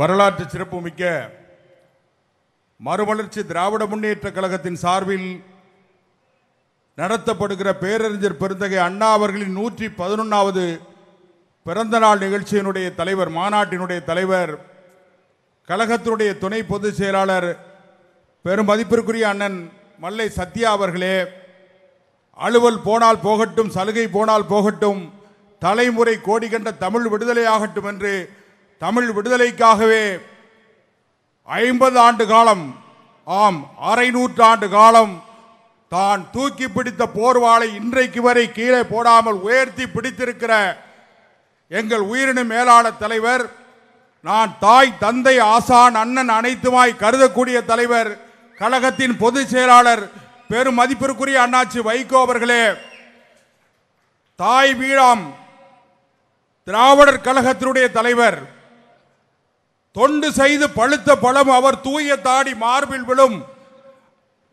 வரலாற்று சிறப்புமிக்க மறுமலர்ச்சி திராவிட முன்னேற்ற கழகத்தின் சார்பில் நடத்தப்படுகிற பேரறிஞர் பெருந்தகை அண்ணா அவர்களின் நூற்றி பதினொன்றாவது பிறந்த நாள் நிகழ்ச்சியினுடைய தலைவர் மாநாட்டினுடைய தலைவர் கழகத்தினுடைய துணை பொதுச் செயலாளர் பெருமதிப்பிற்குரிய அண்ணன் மல்லை சத்யா அவர்களே அலுவல் போனால் போகட்டும் சலுகை போனால் போகட்டும் தலைமுறை கோடி கண்ட தமிழ் விடுதலையாகட்டும் என்று தமிழ் விடுதலைக்காகவே ஐம்பது ஆண்டு காலம் ஆம் அரை நூற்றாண்டு காலம் தான் தூக்கி பிடித்த போர்வாளை இன்றைக்கு வரை கீழே போடாமல் உயர்த்தி பிடித்திருக்கிற எங்கள் உயிரினு மேலாளர் தலைவர் நான் தாய் தந்தை ஆசான் அண்ணன் அனைத்துமாய் கருதக்கூடிய தலைவர் கழகத்தின் பொதுச் செயலாளர் பெரும் மதிப்பிற்குரிய அண்ணாச்சி வைகோ அவர்களே தாய் வீழாம் திராவிடர் கழகத்தினுடைய தலைவர் தொண்டு செய்து பழுத்த பழம் அவர் தூய தாடி மார்பில் விழும்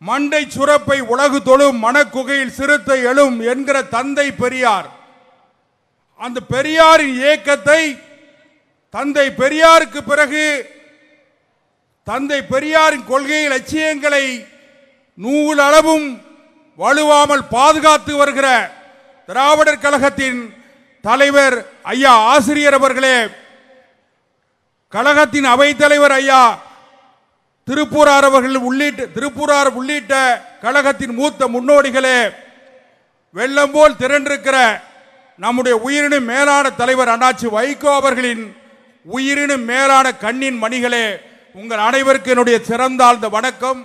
மண்டை சுரப்பை உலகு தொழும் மனக்குகையில் சிறுத்தை எழும் என்கிற தந்தை பெரியார் அந்த பெரியாரின் இயக்கத்தை தந்தை பெரியாருக்கு பிறகு தந்தை பெரியாரின் கொள்கை லட்சியங்களை நூல் அளவும் வலுவாமல் பாதுகாத்து வருகிற திராவிடர் கழகத்தின் தலைவர் ஐயா ஆசிரியர் அவர்களே கழகத்தின் அவைத்தலைவர் ஐயா திருப்பூரார் அவர்கள் உள்ளிட்ட திருப்பூரார் உள்ளிட்ட கழகத்தின் மூத்த முன்னோடிகளே வெள்ளம் போல் திரண்டிருக்கிற நம்முடைய உயிரினும் மேலான தலைவர் அண்ணாச்சி வைகோ அவர்களின் உயிரினும் மேலான கண்ணின் மணிகளே உங்கள் அனைவருக்கு என்னுடைய சிறந்தாழ்ந்த வணக்கம்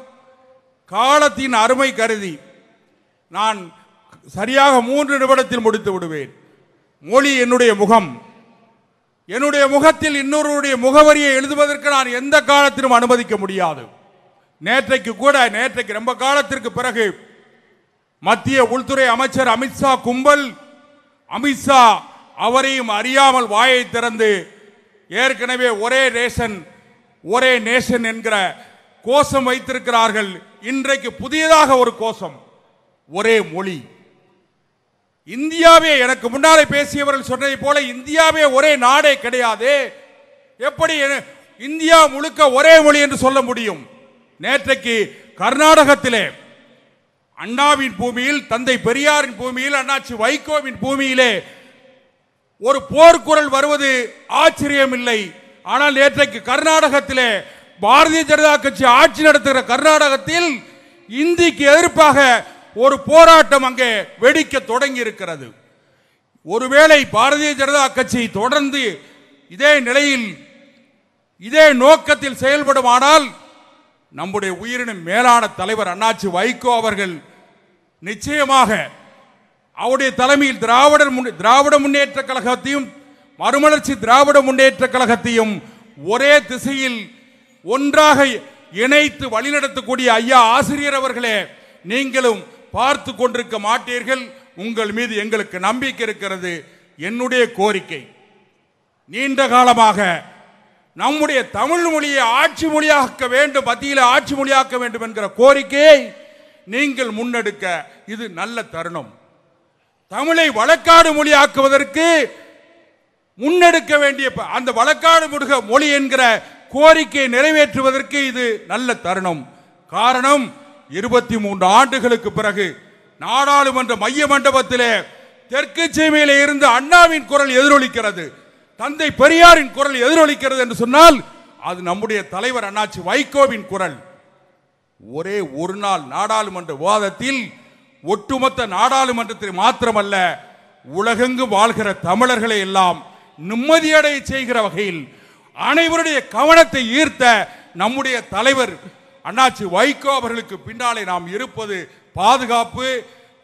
காலத்தின் அருமை கருதி நான் சரியாக மூன்று நிமிடத்தில் முடித்து விடுவேன் மொழி என்னுடைய முகம் என்னுடைய முகத்தில் இன்னொருடைய முகவரியை எழுதுவதற்கு நான் எந்த காலத்திலும் அனுமதிக்க முடியாது நேற்றைக்கு கூட நேற்றைக்கு ரொம்ப காலத்திற்கு பிறகு மத்திய உள்துறை அமைச்சர் அமித்ஷா கும்பல் அமித்ஷா அவரையும் அறியாமல் வாயை திறந்து ஏற்கனவே ஒரே ரேஷன் ஒரே நேஷன் என்கிற கோஷம் வைத்திருக்கிறார்கள் இன்றைக்கு புதியதாக ஒரு கோஷம் ஒரே மொழி இந்தியாவே எனக்கு முன்னாலே பேசியவர்கள் சொன்னதை போல இந்தியாவே ஒரே நாடே கிடையாது எப்படி இந்தியா முழுக்க ஒரே மொழி என்று சொல்ல முடியும் நேற்றைக்கு கர்நாடகத்திலே அண்ணாவின் பூமியில் தந்தை பெரியாரின் பூமியில் அண்ணாச்சி வைகோவின் பூமியிலே ஒரு போர்க்குரல் வருவது ஆச்சரியம் இல்லை ஆனால் நேற்றைக்கு கர்நாடகத்திலே பாரதிய ஜனதா கட்சி ஆட்சி நடத்துகிற கர்நாடகத்தில் இந்திக்கு எதிர்ப்பாக ஒரு போராட்டம் அங்கே வெடிக்க தொடங்கி இருக்கிறது ஒருவேளை பாரதிய ஜனதா கட்சி தொடர்ந்து இதே நிலையில் இதே நோக்கத்தில் செயல்படுமானால் நம்முடைய உயிரின மேலான தலைவர் அண்ணாச்சி வைகோ அவர்கள் நிச்சயமாக அவருடைய தலைமையில் திராவிடர் திராவிட முன்னேற்ற கழகத்தையும் மறுமலர்ச்சி திராவிட முன்னேற்ற கழகத்தையும் ஒரே திசையில் ஒன்றாக இணைத்து வழிநடத்தக்கூடிய ஐயா ஆசிரியர் அவர்களே நீங்களும் பார்த்து கொண்டிருக்க மாட்டீர்கள் உங்கள் மீது எங்களுக்கு நம்பிக்கை இருக்கிறது என்னுடைய கோரிக்கை நீண்ட காலமாக நம்முடைய தமிழ் மொழியை ஆட்சி மொழியாக்க வேண்டும் மத்தியில் ஆட்சி மொழியாக்க வேண்டும் என்கிற கோரிக்கையை நீங்கள் முன்னெடுக்க இது நல்ல தருணம் தமிழை வழக்காடு மொழியாக்குவதற்கு முன்னெடுக்க வேண்டிய அந்த வழக்காடு முடுக மொழி என்கிற கோரிக்கையை நிறைவேற்றுவதற்கு இது நல்ல தருணம் காரணம் இருபத்தி மூன்று ஆண்டுகளுக்கு பிறகு நாடாளுமன்ற மைய மண்டபத்திலே தெற்கு சீமையில இருந்து அண்ணாவின் குரல் எதிரொலிக்கிறது தந்தை பெரியாரின் குரல் எதிரொலிக்கிறது என்று சொன்னால் அது நம்முடைய தலைவர் அண்ணாச்சி வைகோவின் குரல் ஒரே ஒரு நாள் நாடாளுமன்ற விவாதத்தில் ஒட்டுமொத்த நாடாளுமன்றத்தில் மாத்திரமல்ல உலகெங்கும் வாழ்கிற தமிழர்களை எல்லாம் நிம்மதியடைய செய்கிற வகையில் அனைவருடைய கவனத்தை ஈர்த்த நம்முடைய தலைவர் அண்ணாச்சி வைகோ அவர்களுக்கு பின்னாலே நாம் இருப்பது பாதுகாப்பு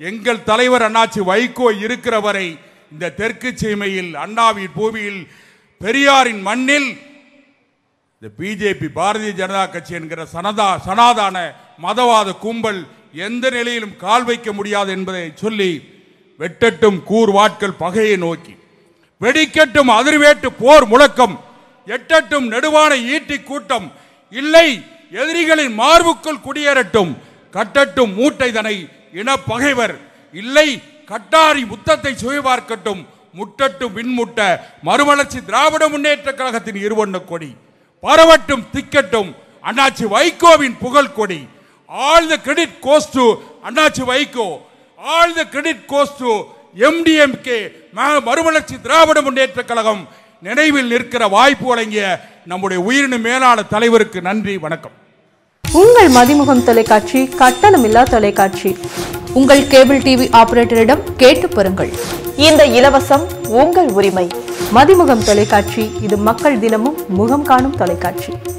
எங்கள் தலைவர் அண்ணாச்சி வைகோ இருக்கிற வரை இந்த தெற்கு சீமையில் அண்ணாவின் பூமியில் பெரியாரின் மண்ணில் இந்த பிஜேபி பாரதிய ஜனதா கட்சி என்கிற சனதா சனாதான மதவாத கும்பல் எந்த நிலையிலும் கால் வைக்க முடியாது என்பதை சொல்லி வெட்டட்டும் கூர் வாட்கள் பகையை நோக்கி வெடிக்கட்டும் அதிர்வேட்டு போர் முழக்கம் எட்டட்டும் நெடுவான ஈட்டி கூட்டம் இல்லை எதிரிகளின் மார்புக்குள் குடியேறட்டும் கட்டட்டும் மூட்டை தனை இன பகைவர் இல்லை கட்டாரி முத்தத்தை சுய பார்க்கட்டும் முட்டட்டும் மின்முட்ட மறுமலர்ச்சி திராவிட முன்னேற்ற கழகத்தின் இருவண்ண கொடி பரவட்டும் திக்கட்டும் அண்ணாச்சி வைகோவின் புகழ் கொடி all the credit goes to annachi Vaiko all the credit goes to MDMK Marumalarchi Dravida முன்னேற்ற கழகம் நினைவில் நிற்கிற வாய்ப்பு வழங்கிய நம்முடைய உயிரின மேலாளர் தலைவருக்கு நன்றி வணக்கம் உங்கள் மதிமுகம் தொலைக்காட்சி கட்டணம் இல்லா தொலைக்காட்சி உங்கள் கேபிள் டிவி ஆபரேட்டரிடம் கேட்டு பெறுங்கள் இந்த இலவசம் உங்கள் உரிமை மதிமுகம் தொலைக்காட்சி இது மக்கள் தினமும் முகம் காணும் தொலைக்காட்சி